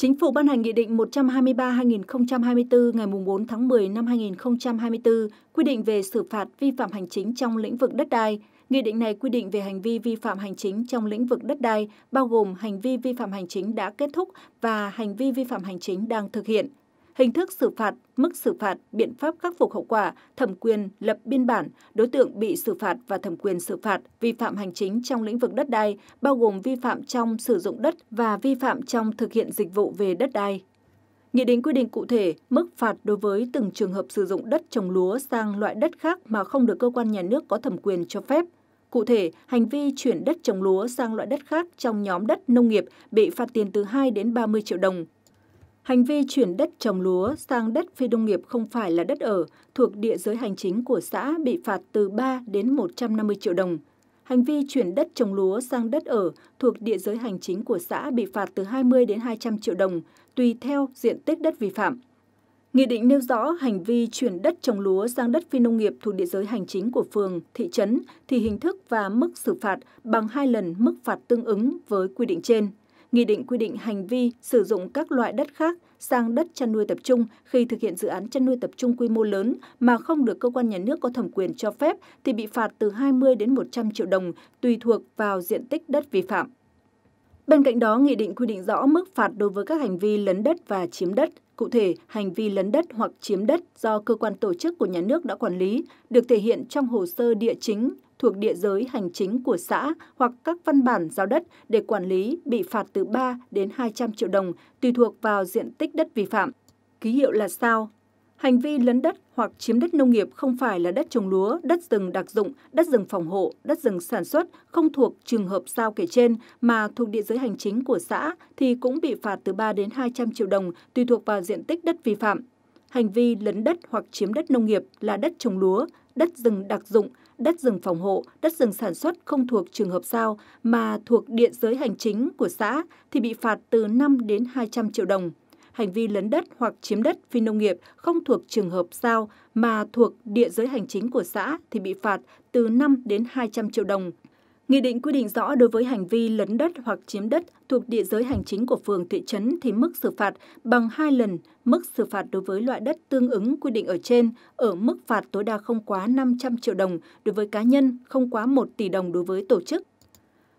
Chính phủ ban hành Nghị định 123-2024 ngày 4 tháng 10 năm 2024 quy định về xử phạt vi phạm hành chính trong lĩnh vực đất đai. Nghị định này quy định về hành vi vi phạm hành chính trong lĩnh vực đất đai, bao gồm hành vi vi phạm hành chính đã kết thúc và hành vi vi phạm hành chính đang thực hiện hình thức xử phạt, mức xử phạt, biện pháp khắc phục hậu quả, thẩm quyền lập biên bản, đối tượng bị xử phạt và thẩm quyền xử phạt vi phạm hành chính trong lĩnh vực đất đai, bao gồm vi phạm trong sử dụng đất và vi phạm trong thực hiện dịch vụ về đất đai. Nghị định quy định cụ thể mức phạt đối với từng trường hợp sử dụng đất trồng lúa sang loại đất khác mà không được cơ quan nhà nước có thẩm quyền cho phép. Cụ thể, hành vi chuyển đất trồng lúa sang loại đất khác trong nhóm đất nông nghiệp bị phạt tiền từ 2 đến 30 triệu đồng, Hành vi chuyển đất trồng lúa sang đất phi nông nghiệp không phải là đất ở thuộc địa giới hành chính của xã bị phạt từ 3 đến 150 triệu đồng. Hành vi chuyển đất trồng lúa sang đất ở thuộc địa giới hành chính của xã bị phạt từ 20 đến 200 triệu đồng, tùy theo diện tích đất vi phạm. Nghị định nêu rõ hành vi chuyển đất trồng lúa sang đất phi nông nghiệp thuộc địa giới hành chính của phường, thị trấn thì hình thức và mức xử phạt bằng hai lần mức phạt tương ứng với quy định trên. Nghị định quy định hành vi sử dụng các loại đất khác sang đất chăn nuôi tập trung khi thực hiện dự án chăn nuôi tập trung quy mô lớn mà không được cơ quan nhà nước có thẩm quyền cho phép thì bị phạt từ 20 đến 100 triệu đồng tùy thuộc vào diện tích đất vi phạm. Bên cạnh đó, nghị định quy định rõ mức phạt đối với các hành vi lấn đất và chiếm đất. Cụ thể, hành vi lấn đất hoặc chiếm đất do cơ quan tổ chức của nhà nước đã quản lý được thể hiện trong hồ sơ địa chính thuộc địa giới hành chính của xã hoặc các văn bản giao đất để quản lý bị phạt từ 3 đến 200 triệu đồng tùy thuộc vào diện tích đất vi phạm. Ký hiệu là sao? Hành vi lấn đất hoặc chiếm đất nông nghiệp không phải là đất trồng lúa, đất rừng đặc dụng, đất rừng phòng hộ, đất rừng sản xuất không thuộc trường hợp sao kể trên mà thuộc địa giới hành chính của xã thì cũng bị phạt từ 3 đến 200 triệu đồng tùy thuộc vào diện tích đất vi phạm. Hành vi lấn đất hoặc chiếm đất nông nghiệp là đất trồng lúa, đất rừng đặc dụng, đất rừng phòng hộ, đất rừng sản xuất không thuộc trường hợp sao mà thuộc địa giới hành chính của xã thì bị phạt từ 5 đến 200 triệu đồng. Hành vi lấn đất hoặc chiếm đất phi nông nghiệp không thuộc trường hợp sao mà thuộc địa giới hành chính của xã thì bị phạt từ 5 đến 200 triệu đồng. Nghị định quy định rõ đối với hành vi lấn đất hoặc chiếm đất thuộc địa giới hành chính của phường thị trấn thì mức xử phạt bằng 2 lần mức xử phạt đối với loại đất tương ứng quy định ở trên ở mức phạt tối đa không quá 500 triệu đồng đối với cá nhân, không quá 1 tỷ đồng đối với tổ chức.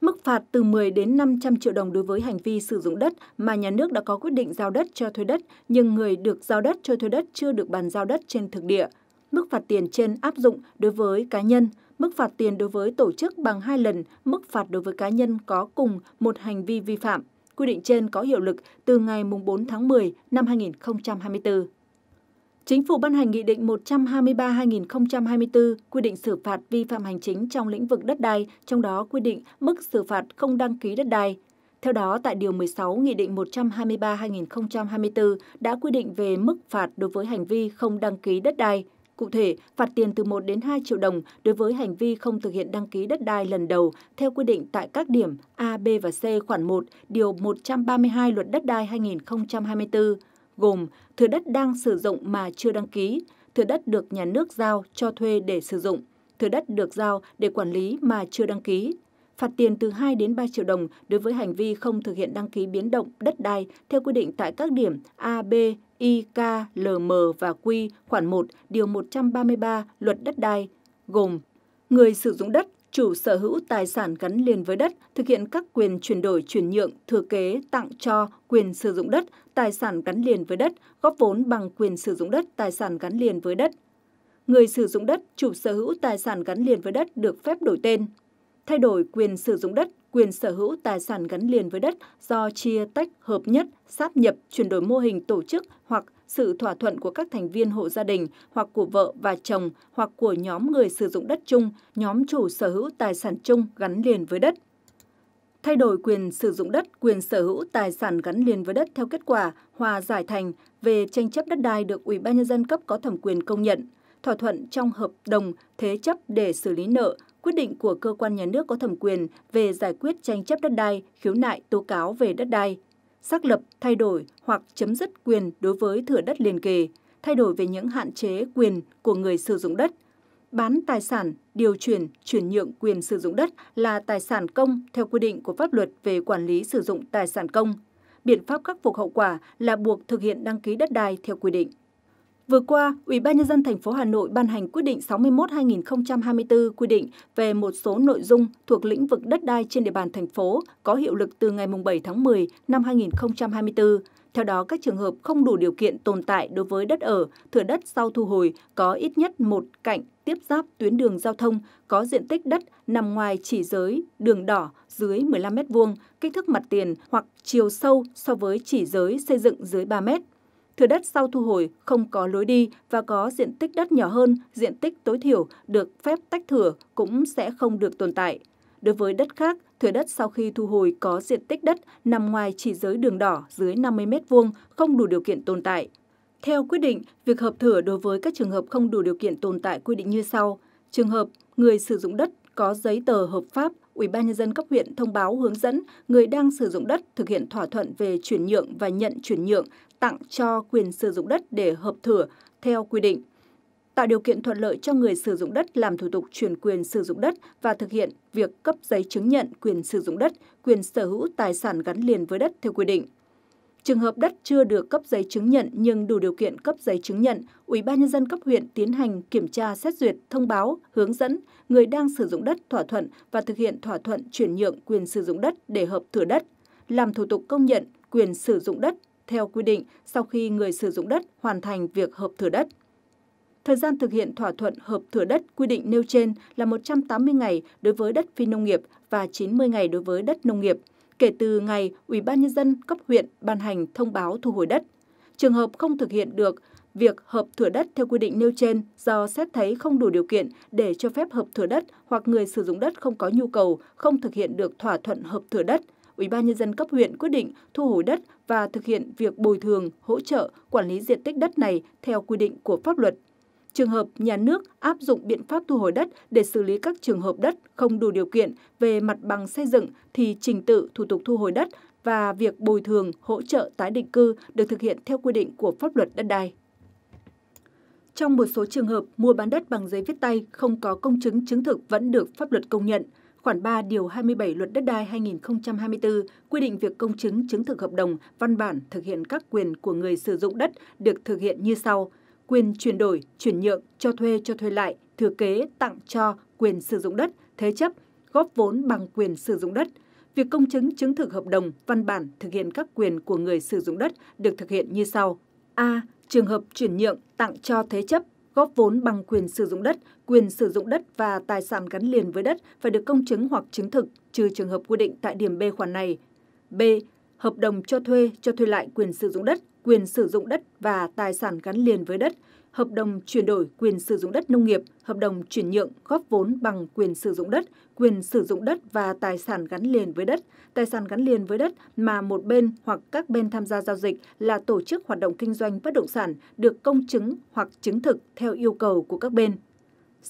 Mức phạt từ 10 đến 500 triệu đồng đối với hành vi sử dụng đất mà nhà nước đã có quyết định giao đất cho thuê đất nhưng người được giao đất cho thuê đất chưa được bàn giao đất trên thực địa. Mức phạt tiền trên áp dụng đối với cá nhân – mức phạt tiền đối với tổ chức bằng 2 lần mức phạt đối với cá nhân có cùng một hành vi vi phạm. Quy định trên có hiệu lực từ ngày 4 tháng 10 năm 2024. Chính phủ ban hành Nghị định 123-2024 quy định xử phạt vi phạm hành chính trong lĩnh vực đất đai, trong đó quy định mức xử phạt không đăng ký đất đai. Theo đó, tại Điều 16 Nghị định 123-2024 đã quy định về mức phạt đối với hành vi không đăng ký đất đai – Cụ thể, phạt tiền từ 1 đến 2 triệu đồng đối với hành vi không thực hiện đăng ký đất đai lần đầu theo quy định tại các điểm A, B và C khoản 1, điều 132 Luật đất đai 2024, gồm thừa đất đang sử dụng mà chưa đăng ký, thừa đất được nhà nước giao cho thuê để sử dụng, thừa đất được giao để quản lý mà chưa đăng ký, phạt tiền từ 2 đến 3 triệu đồng đối với hành vi không thực hiện đăng ký biến động đất đai theo quy định tại các điểm A, B, I, K, L, M và Q khoản 1 điều 133 luật đất đai gồm người sử dụng đất chủ sở hữu tài sản gắn liền với đất, thực hiện các quyền chuyển đổi, chuyển nhượng, thừa kế, tặng cho, quyền sử dụng đất, tài sản gắn liền với đất, góp vốn bằng quyền sử dụng đất, tài sản gắn liền với đất. Người sử dụng đất, chủ sở hữu tài sản gắn liền với đất được phép đổi tên. Thay đổi quyền sử dụng đất, quyền sở hữu tài sản gắn liền với đất do chia tách, hợp nhất, sáp nhập, chuyển đổi mô hình tổ chức hoặc sự thỏa thuận của các thành viên hộ gia đình hoặc của vợ và chồng hoặc của nhóm người sử dụng đất chung, nhóm chủ sở hữu tài sản chung gắn liền với đất. Thay đổi quyền sử dụng đất, quyền sở hữu tài sản gắn liền với đất theo kết quả hòa giải thành về tranh chấp đất đai được Ủy ban nhân dân cấp có thẩm quyền công nhận thỏa thuận trong hợp đồng thế chấp để xử lý nợ, quyết định của cơ quan nhà nước có thẩm quyền về giải quyết tranh chấp đất đai, khiếu nại tố cáo về đất đai, xác lập, thay đổi hoặc chấm dứt quyền đối với thửa đất liền kề, thay đổi về những hạn chế quyền của người sử dụng đất, bán tài sản, điều chuyển, chuyển nhượng quyền sử dụng đất là tài sản công theo quy định của pháp luật về quản lý sử dụng tài sản công. Biện pháp khắc phục hậu quả là buộc thực hiện đăng ký đất đai theo quy định. Vừa qua, Ủy ban nhân dân thành phố Hà Nội ban hành quyết định 61/2024 quy định về một số nội dung thuộc lĩnh vực đất đai trên địa bàn thành phố có hiệu lực từ ngày 7 tháng 10 năm 2024. Theo đó, các trường hợp không đủ điều kiện tồn tại đối với đất ở, thửa đất sau thu hồi có ít nhất một cạnh tiếp giáp tuyến đường giao thông có diện tích đất nằm ngoài chỉ giới đường đỏ dưới 15 m2, kích thước mặt tiền hoặc chiều sâu so với chỉ giới xây dựng dưới 3 m thừa đất sau thu hồi không có lối đi và có diện tích đất nhỏ hơn, diện tích tối thiểu được phép tách thửa cũng sẽ không được tồn tại. Đối với đất khác, thừa đất sau khi thu hồi có diện tích đất nằm ngoài chỉ giới đường đỏ dưới 50 m2 không đủ điều kiện tồn tại. Theo quyết định, việc hợp thửa đối với các trường hợp không đủ điều kiện tồn tại quy định như sau. Trường hợp người sử dụng đất có giấy tờ hợp pháp, Ủy ban nhân dân cấp huyện thông báo hướng dẫn người đang sử dụng đất thực hiện thỏa thuận về chuyển nhượng và nhận chuyển nhượng tặng cho quyền sử dụng đất để hợp thửa theo quy định, tạo điều kiện thuận lợi cho người sử dụng đất làm thủ tục chuyển quyền sử dụng đất và thực hiện việc cấp giấy chứng nhận quyền sử dụng đất, quyền sở hữu tài sản gắn liền với đất theo quy định. Trường hợp đất chưa được cấp giấy chứng nhận nhưng đủ điều kiện cấp giấy chứng nhận, Ủy ban nhân dân cấp huyện tiến hành kiểm tra xét duyệt, thông báo, hướng dẫn người đang sử dụng đất thỏa thuận và thực hiện thỏa thuận chuyển nhượng quyền sử dụng đất để hợp thửa đất, làm thủ tục công nhận quyền sử dụng đất theo quy định sau khi người sử dụng đất hoàn thành việc hợp thửa đất. Thời gian thực hiện thỏa thuận hợp thửa đất quy định nêu trên là 180 ngày đối với đất phi nông nghiệp và 90 ngày đối với đất nông nghiệp kể từ ngày Ủy ban nhân dân cấp huyện ban hành thông báo thu hồi đất. Trường hợp không thực hiện được việc hợp thửa đất theo quy định nêu trên do xét thấy không đủ điều kiện để cho phép hợp thửa đất hoặc người sử dụng đất không có nhu cầu không thực hiện được thỏa thuận hợp thửa đất Ủy ban nhân dân cấp huyện quyết định thu hồi đất và thực hiện việc bồi thường, hỗ trợ, quản lý diện tích đất này theo quy định của pháp luật. Trường hợp nhà nước áp dụng biện pháp thu hồi đất để xử lý các trường hợp đất không đủ điều kiện về mặt bằng xây dựng thì trình tự thủ tục thu hồi đất và việc bồi thường, hỗ trợ tái định cư được thực hiện theo quy định của pháp luật đất đai. Trong một số trường hợp, mua bán đất bằng giấy viết tay không có công chứng chứng thực vẫn được pháp luật công nhận – Khoản 3 điều 27 Luật Đất đai 2024 quy định việc công chứng chứng thực hợp đồng, văn bản thực hiện các quyền của người sử dụng đất được thực hiện như sau: quyền chuyển đổi, chuyển nhượng, cho thuê, cho thuê lại, thừa kế, tặng cho, quyền sử dụng đất, thế chấp, góp vốn bằng quyền sử dụng đất. Việc công chứng chứng thực hợp đồng, văn bản thực hiện các quyền của người sử dụng đất được thực hiện như sau: A. Trường hợp chuyển nhượng, tặng cho thế chấp, góp vốn bằng quyền sử dụng đất, quyền sử dụng đất và tài sản gắn liền với đất phải được công chứng hoặc chứng thực, trừ trường hợp quy định tại điểm B khoản này. B. Hợp đồng cho thuê, cho thuê lại quyền sử dụng đất, quyền sử dụng đất và tài sản gắn liền với đất – hợp đồng chuyển đổi quyền sử dụng đất nông nghiệp, hợp đồng chuyển nhượng góp vốn bằng quyền sử dụng đất, quyền sử dụng đất và tài sản gắn liền với đất, tài sản gắn liền với đất mà một bên hoặc các bên tham gia giao dịch là tổ chức hoạt động kinh doanh bất động sản được công chứng hoặc chứng thực theo yêu cầu của các bên.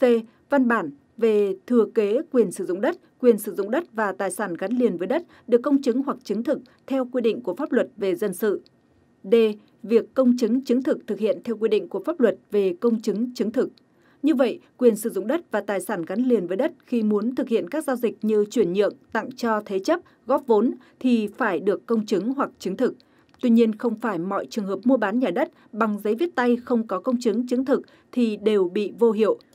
C. Văn bản về thừa kế quyền sử dụng đất, quyền sử dụng đất và tài sản gắn liền với đất được công chứng hoặc chứng thực theo quy định của pháp luật về dân sự. D. Việc công chứng chứng thực thực hiện theo quy định của pháp luật về công chứng chứng thực. Như vậy, quyền sử dụng đất và tài sản gắn liền với đất khi muốn thực hiện các giao dịch như chuyển nhượng, tặng cho thế chấp, góp vốn thì phải được công chứng hoặc chứng thực. Tuy nhiên, không phải mọi trường hợp mua bán nhà đất bằng giấy viết tay không có công chứng chứng thực thì đều bị vô hiệu –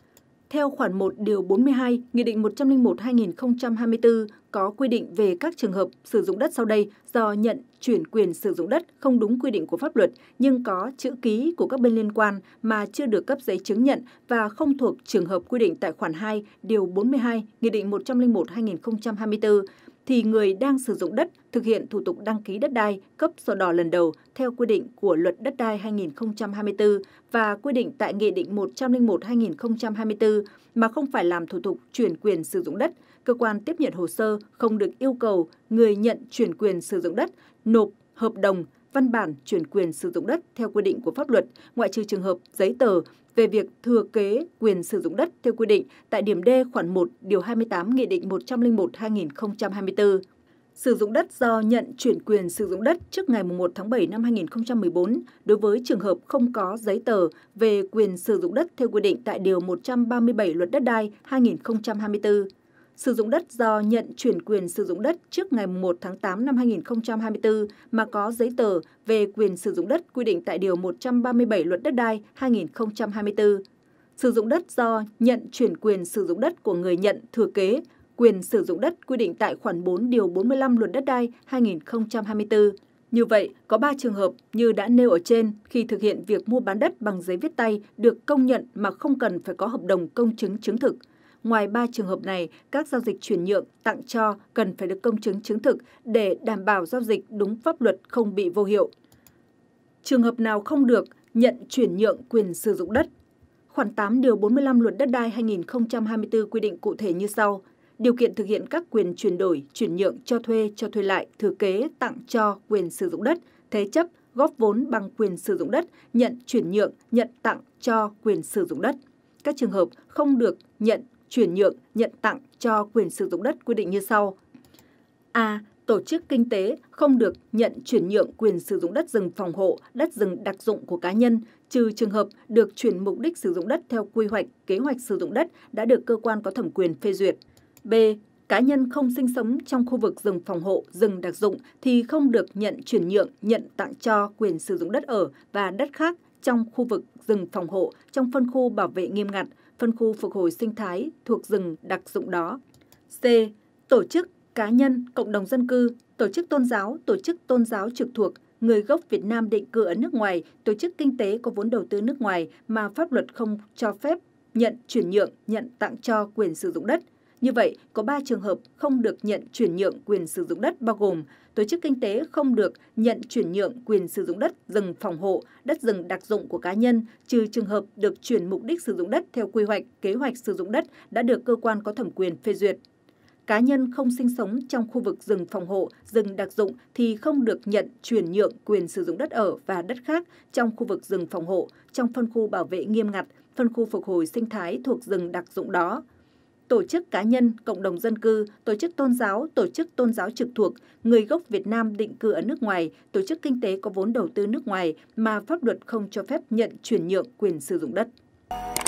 theo khoản 1 điều 42, Nghị định 101-2024 có quy định về các trường hợp sử dụng đất sau đây do nhận chuyển quyền sử dụng đất không đúng quy định của pháp luật nhưng có chữ ký của các bên liên quan mà chưa được cấp giấy chứng nhận và không thuộc trường hợp quy định tại khoản 2 điều 42 Nghị định 101-2024 thì người đang sử dụng đất thực hiện thủ tục đăng ký đất đai cấp sổ đỏ lần đầu theo quy định của Luật Đất đai 2024 và quy định tại Nghị định 101-2024 mà không phải làm thủ tục chuyển quyền sử dụng đất, cơ quan tiếp nhận hồ sơ không được yêu cầu người nhận chuyển quyền sử dụng đất nộp hợp đồng văn bản chuyển quyền sử dụng đất theo quy định của pháp luật, ngoại trừ trường hợp giấy tờ về việc thừa kế quyền sử dụng đất theo quy định tại điểm D khoản 1 điều 28 Nghị định 101/2024 sử dụng đất do nhận chuyển quyền sử dụng đất trước ngày 1 tháng 7 năm 2014 đối với trường hợp không có giấy tờ về quyền sử dụng đất theo quy định tại Điều 137 Luật Đất đai 2024 sử dụng đất do nhận chuyển quyền sử dụng đất trước ngày 1 tháng 8 năm 2024 mà có giấy tờ về quyền sử dụng đất quy định tại Điều 137 Luật Đất đai 2024. Sử dụng đất do nhận chuyển quyền sử dụng đất của người nhận thừa kế quyền sử dụng đất quy định tại khoản 4 Điều 45 Luật Đất đai 2024. Như vậy, có 3 trường hợp như đã nêu ở trên khi thực hiện việc mua bán đất bằng giấy viết tay được công nhận mà không cần phải có hợp đồng công chứng chứng thực – Ngoài ba trường hợp này, các giao dịch chuyển nhượng, tặng cho cần phải được công chứng chứng thực để đảm bảo giao dịch đúng pháp luật không bị vô hiệu. Trường hợp nào không được, nhận chuyển nhượng quyền sử dụng đất. Khoản 8 điều 45 Luật Đất đai 2024 quy định cụ thể như sau: Điều kiện thực hiện các quyền chuyển đổi, chuyển nhượng, cho thuê, cho thuê lại, thừa kế, tặng cho quyền sử dụng đất, thế chấp, góp vốn bằng quyền sử dụng đất, nhận chuyển nhượng, nhận tặng cho quyền sử dụng đất. Các trường hợp không được nhận chuyển nhượng, nhận tặng cho quyền sử dụng đất quy định như sau. A. Tổ chức kinh tế không được nhận chuyển nhượng quyền sử dụng đất rừng phòng hộ, đất rừng đặc dụng của cá nhân, trừ trường hợp được chuyển mục đích sử dụng đất theo quy hoạch, kế hoạch sử dụng đất đã được cơ quan có thẩm quyền phê duyệt. B. Cá nhân không sinh sống trong khu vực rừng phòng hộ, rừng đặc dụng thì không được nhận chuyển nhượng, nhận tặng cho quyền sử dụng đất ở và đất khác trong khu vực rừng phòng hộ trong phân khu bảo vệ nghiêm ngặt – phân khu phục hồi sinh thái thuộc rừng đặc dụng đó. C. Tổ chức, cá nhân, cộng đồng dân cư, tổ chức tôn giáo, tổ chức tôn giáo trực thuộc, người gốc Việt Nam định cư ở nước ngoài, tổ chức kinh tế có vốn đầu tư nước ngoài mà pháp luật không cho phép nhận chuyển nhượng, nhận tặng cho quyền sử dụng đất – như vậy, có 3 trường hợp không được nhận chuyển nhượng quyền sử dụng đất bao gồm tổ chức kinh tế không được nhận chuyển nhượng quyền sử dụng đất rừng phòng hộ, đất rừng đặc dụng của cá nhân, trừ trường hợp được chuyển mục đích sử dụng đất theo quy hoạch, kế hoạch sử dụng đất đã được cơ quan có thẩm quyền phê duyệt. Cá nhân không sinh sống trong khu vực rừng phòng hộ, rừng đặc dụng thì không được nhận chuyển nhượng quyền sử dụng đất ở và đất khác trong khu vực rừng phòng hộ, trong phân khu bảo vệ nghiêm ngặt, phân khu phục hồi sinh thái thuộc rừng đặc dụng đó tổ chức cá nhân, cộng đồng dân cư, tổ chức tôn giáo, tổ chức tôn giáo trực thuộc, người gốc Việt Nam định cư ở nước ngoài, tổ chức kinh tế có vốn đầu tư nước ngoài mà pháp luật không cho phép nhận chuyển nhượng quyền sử dụng đất.